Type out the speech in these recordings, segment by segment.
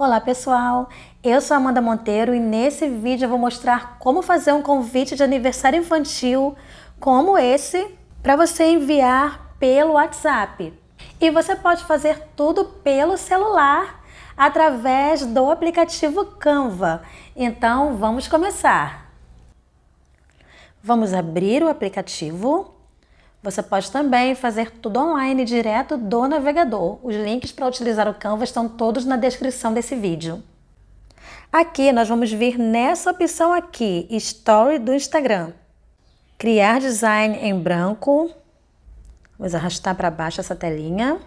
Olá pessoal, eu sou Amanda Monteiro e nesse vídeo eu vou mostrar como fazer um convite de aniversário infantil como esse para você enviar pelo WhatsApp. E você pode fazer tudo pelo celular através do aplicativo Canva. Então vamos começar. Vamos abrir o aplicativo. Você pode também fazer tudo online direto do navegador. Os links para utilizar o Canva estão todos na descrição desse vídeo. Aqui nós vamos vir nessa opção aqui, Story do Instagram. Criar design em branco. Vamos arrastar para baixo essa telinha.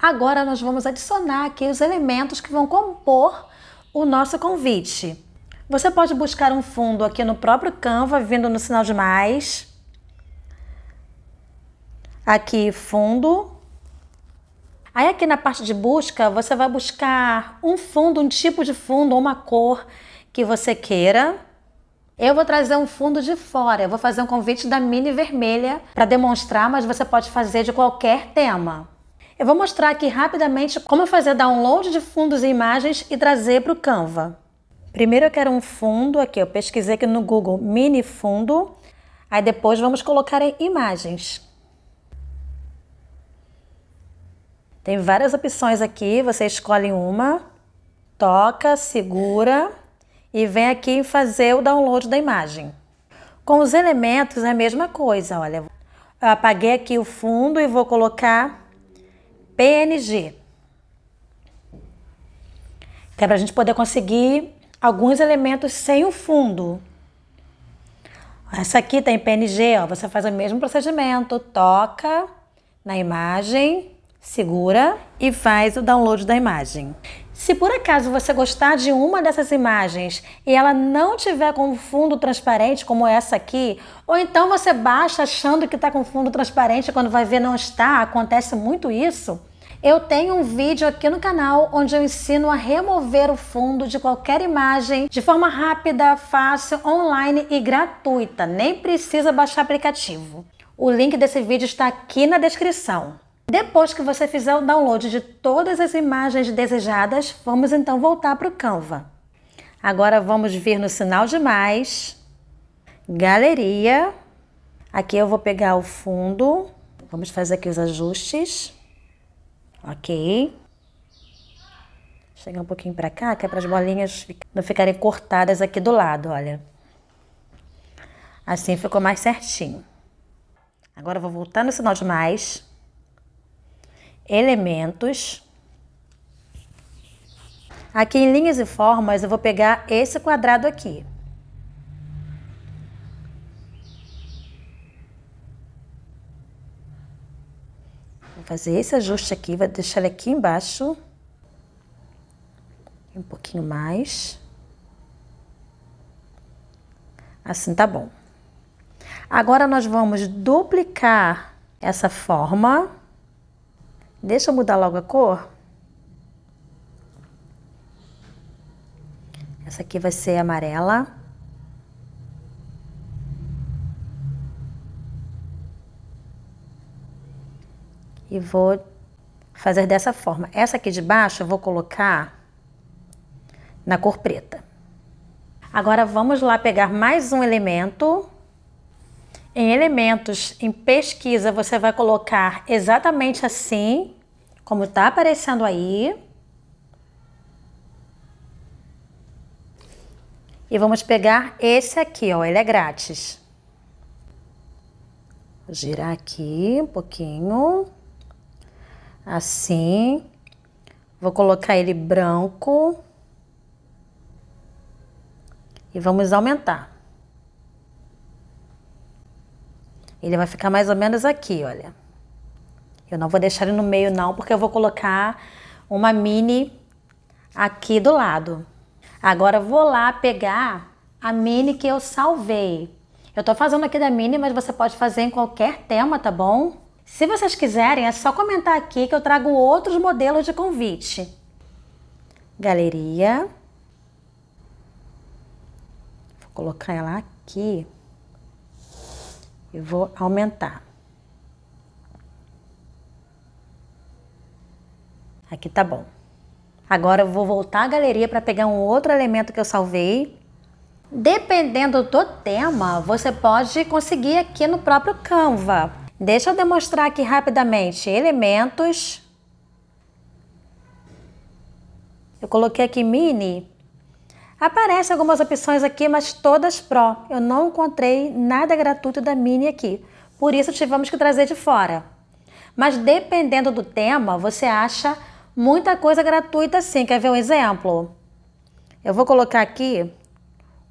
Agora nós vamos adicionar aqui os elementos que vão compor o nosso convite. Você pode buscar um fundo aqui no próprio Canva, vindo no sinal de mais aqui fundo. Aí aqui na parte de busca, você vai buscar um fundo, um tipo de fundo ou uma cor que você queira. Eu vou trazer um fundo de fora, eu vou fazer um convite da mini vermelha para demonstrar, mas você pode fazer de qualquer tema. Eu vou mostrar aqui rapidamente como fazer download de fundos e imagens e trazer para o Canva. Primeiro eu quero um fundo aqui, eu pesquisei aqui no Google mini fundo, aí depois vamos colocar em imagens. Tem várias opções aqui, você escolhe uma, toca, segura e vem aqui fazer o download da imagem. Com os elementos é a mesma coisa, olha. Eu apaguei aqui o fundo e vou colocar PNG. Que é para a gente poder conseguir alguns elementos sem o fundo. Essa aqui tem PNG, ó. Você faz o mesmo procedimento, toca na imagem segura e faz o download da imagem. Se por acaso você gostar de uma dessas imagens e ela não tiver com fundo transparente como essa aqui, ou então você baixa achando que está com fundo transparente quando vai ver não está, acontece muito isso. Eu tenho um vídeo aqui no canal onde eu ensino a remover o fundo de qualquer imagem de forma rápida, fácil, online e gratuita. Nem precisa baixar aplicativo. O link desse vídeo está aqui na descrição. Depois que você fizer o download de todas as imagens desejadas, vamos então voltar para o Canva. Agora vamos vir no sinal de mais, galeria. Aqui eu vou pegar o fundo, vamos fazer aqui os ajustes. Ok. Chegar um pouquinho para cá, que é para as bolinhas não ficarem cortadas aqui do lado, olha. Assim ficou mais certinho. Agora eu vou voltar no sinal de mais elementos. Aqui em linhas e formas, eu vou pegar esse quadrado aqui. Vou fazer esse ajuste aqui, vou deixar ele aqui embaixo. Um pouquinho mais. Assim tá bom. Agora, nós vamos duplicar essa forma. Deixa eu mudar logo a cor. Essa aqui vai ser amarela. E vou fazer dessa forma. Essa aqui de baixo eu vou colocar na cor preta. Agora vamos lá pegar mais um elemento. Em elementos, em pesquisa, você vai colocar exatamente assim como tá aparecendo aí. E vamos pegar esse aqui, ó, ele é grátis. Vou girar aqui um pouquinho, assim. Vou colocar ele branco. E vamos aumentar. Ele vai ficar mais ou menos aqui, olha. Eu não vou deixar ele no meio não, porque eu vou colocar uma mini aqui do lado. Agora vou lá pegar a mini que eu salvei. Eu tô fazendo aqui da mini, mas você pode fazer em qualquer tema, tá bom? Se vocês quiserem, é só comentar aqui que eu trago outros modelos de convite. Galeria. Vou colocar ela aqui. E vou aumentar. Aqui tá bom. Agora eu vou voltar à galeria para pegar um outro elemento que eu salvei. Dependendo do tema, você pode conseguir aqui no próprio Canva. Deixa eu demonstrar aqui rapidamente. Elementos. Eu coloquei aqui mini. Aparecem algumas opções aqui, mas todas pró. Eu não encontrei nada gratuito da mini aqui. Por isso tivemos que trazer de fora. Mas dependendo do tema, você acha muita coisa gratuita sim. Quer ver um exemplo? Eu vou colocar aqui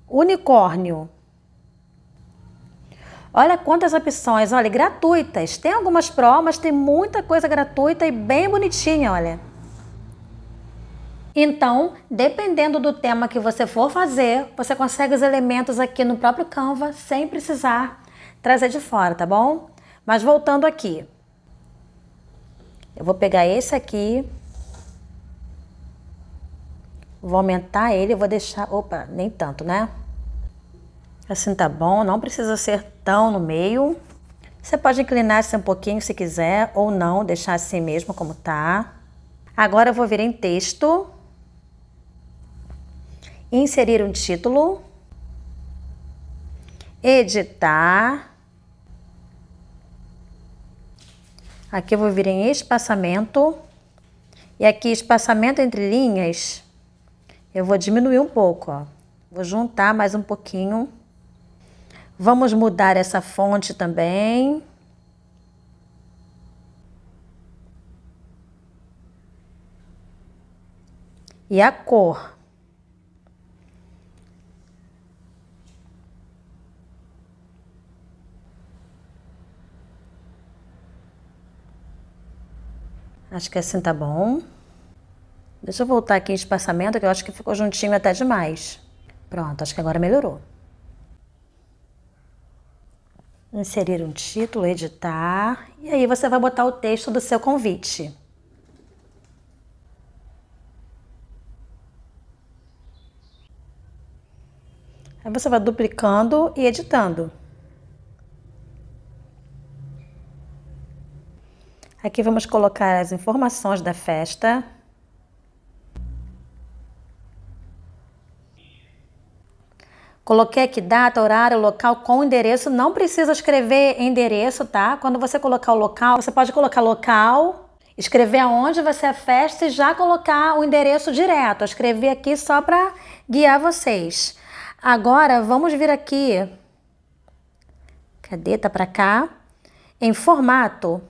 unicórnio. Olha quantas opções, olha, gratuitas. Tem algumas pró, mas tem muita coisa gratuita e bem bonitinha, olha. Então, dependendo do tema que você for fazer, você consegue os elementos aqui no próprio Canva sem precisar trazer de fora, tá bom? Mas voltando aqui. Eu vou pegar esse aqui, Vou aumentar ele, vou deixar, opa, nem tanto, né? Assim tá bom, não precisa ser tão no meio. Você pode inclinar assim um pouquinho se quiser ou não, deixar assim mesmo como tá. Agora eu vou vir em texto, inserir um título, editar. Aqui eu vou vir em espaçamento e aqui espaçamento entre linhas eu vou diminuir um pouco, ó. Vou juntar mais um pouquinho. Vamos mudar essa fonte também. E a cor. Acho que assim tá bom. Deixa eu voltar aqui em espaçamento, que eu acho que ficou juntinho até demais. Pronto, acho que agora melhorou. Inserir um título, editar, e aí você vai botar o texto do seu convite. Aí você vai duplicando e editando. Aqui vamos colocar as informações da festa. Coloquei aqui data, horário, local com endereço. Não precisa escrever endereço, tá? Quando você colocar o local, você pode colocar local, escrever aonde vai ser a festa e já colocar o endereço direto. Eu escrevi aqui só para guiar vocês. Agora, vamos vir aqui. Cadê? Tá para cá. Em formato.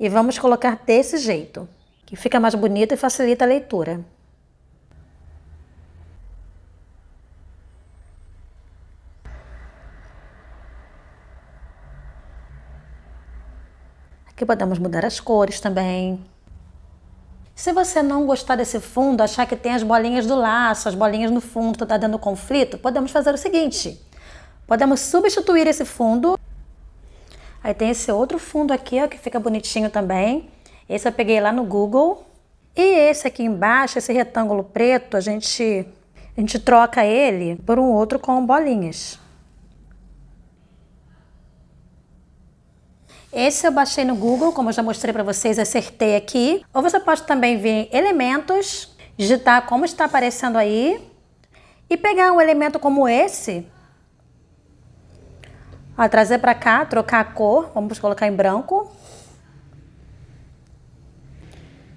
E vamos colocar desse jeito, que fica mais bonito e facilita a leitura. que podemos mudar as cores também. Se você não gostar desse fundo, achar que tem as bolinhas do laço, as bolinhas no fundo, está tá dando conflito, podemos fazer o seguinte: podemos substituir esse fundo. Aí tem esse outro fundo aqui, ó, que fica bonitinho também. Esse eu peguei lá no Google. E esse aqui embaixo, esse retângulo preto, a gente a gente troca ele por um outro com bolinhas. Esse eu baixei no Google, como eu já mostrei para vocês, acertei aqui. Ou você pode também vir em elementos, digitar como está aparecendo aí e pegar um elemento como esse, ó, trazer para cá, trocar a cor, vamos colocar em branco.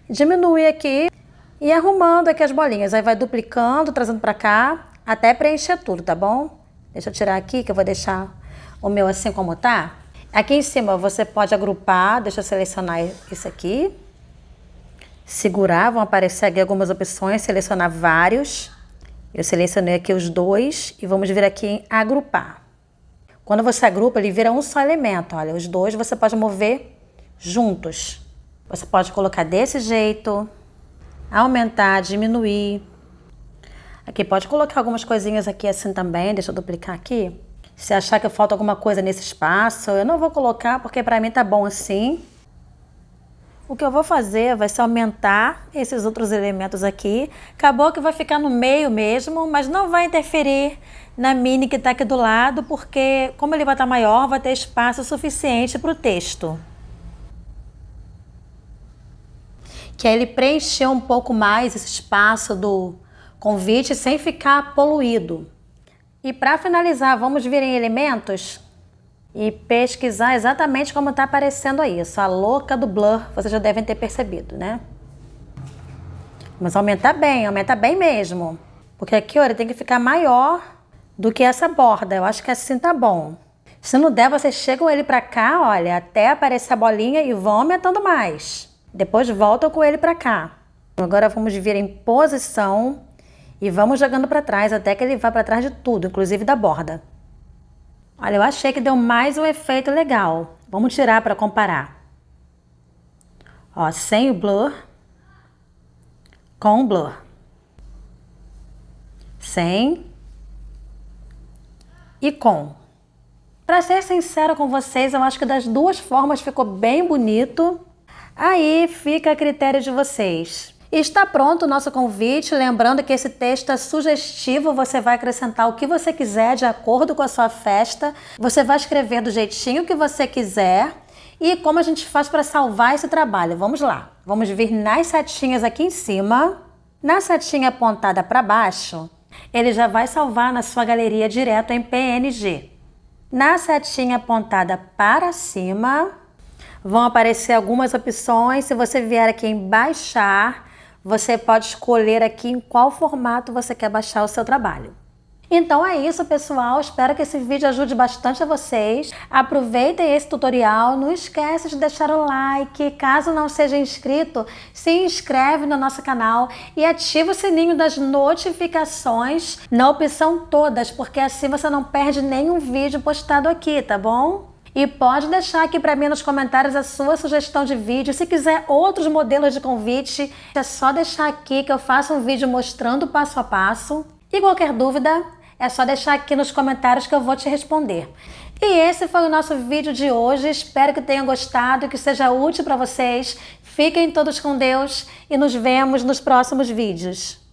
Diminuir aqui e arrumando aqui as bolinhas. Aí vai duplicando, trazendo para cá, até preencher tudo, tá bom? Deixa eu tirar aqui que eu vou deixar o meu assim como tá. Aqui em cima você pode agrupar, deixa eu selecionar isso aqui. Segurar, vão aparecer aqui algumas opções, selecionar vários. Eu selecionei aqui os dois e vamos vir aqui em agrupar. Quando você agrupa, ele vira um só elemento. Olha, os dois você pode mover juntos. Você pode colocar desse jeito, aumentar, diminuir. Aqui pode colocar algumas coisinhas aqui assim também. Deixa eu duplicar aqui. Se achar que falta alguma coisa nesse espaço, eu não vou colocar porque para mim tá bom assim. O que eu vou fazer vai ser aumentar esses outros elementos aqui. Acabou que vai ficar no meio mesmo, mas não vai interferir na mini que está aqui do lado, porque como ele vai estar tá maior, vai ter espaço suficiente para o texto. Que é ele preencher um pouco mais esse espaço do convite sem ficar poluído. E para finalizar, vamos vir em elementos e pesquisar exatamente como está aparecendo aí. Essa a louca do blur, vocês já devem ter percebido, né? Mas aumenta bem, aumenta bem mesmo. Porque aqui, olha, tem que ficar maior do que essa borda. Eu acho que assim tá bom. Se não der, vocês chegam ele pra cá, olha, até aparecer a bolinha e vão aumentando mais. Depois voltam com ele pra cá. Agora vamos vir em posição e vamos jogando para trás até que ele vá para trás de tudo, inclusive da borda. Olha, eu achei que deu mais um efeito legal. Vamos tirar para comparar. Ó, sem o blur, com o blur. Sem e com. Para ser sincero com vocês, eu acho que das duas formas ficou bem bonito. Aí fica a critério de vocês. Está pronto o nosso convite, lembrando que esse texto é sugestivo, você vai acrescentar o que você quiser de acordo com a sua festa, você vai escrever do jeitinho que você quiser e como a gente faz para salvar esse trabalho. Vamos lá, vamos vir nas setinhas aqui em cima, na setinha apontada para baixo, ele já vai salvar na sua galeria direto em PNG. Na setinha apontada para cima, vão aparecer algumas opções, se você vier aqui em baixar, você pode escolher aqui em qual formato você quer baixar o seu trabalho. Então é isso, pessoal. Espero que esse vídeo ajude bastante a vocês. Aproveitem esse tutorial. Não esquece de deixar o like. Caso não seja inscrito, se inscreve no nosso canal e ativa o sininho das notificações na opção todas, porque assim você não perde nenhum vídeo postado aqui, tá bom? E pode deixar aqui para mim nos comentários a sua sugestão de vídeo. Se quiser outros modelos de convite, é só deixar aqui que eu faço um vídeo mostrando passo a passo. E qualquer dúvida, é só deixar aqui nos comentários que eu vou te responder. E esse foi o nosso vídeo de hoje. Espero que tenham gostado, que seja útil para vocês. Fiquem todos com Deus e nos vemos nos próximos vídeos.